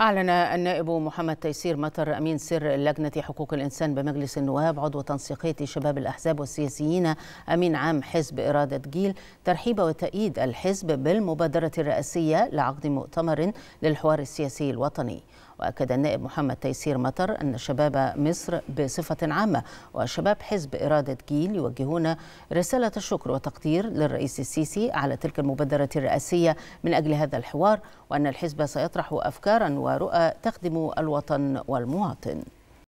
أعلن النائب محمد تيسير مطر أمين سر لجنة حقوق الإنسان بمجلس النواب عضو تنسيقية شباب الأحزاب والسياسيين أمين عام حزب إرادة جيل ترحيب وتأييد الحزب بالمبادرة الرئاسية لعقد مؤتمر للحوار السياسي الوطني وأكد النائب محمد تيسير مطر أن شباب مصر بصفة عامة وشباب حزب إرادة جيل يوجهون رسالة الشكر والتقدير للرئيس السيسي على تلك المبادرة الرئاسية من أجل هذا الحوار وأن الحزب سيطرح أفكارا ورؤى تخدم الوطن والمواطن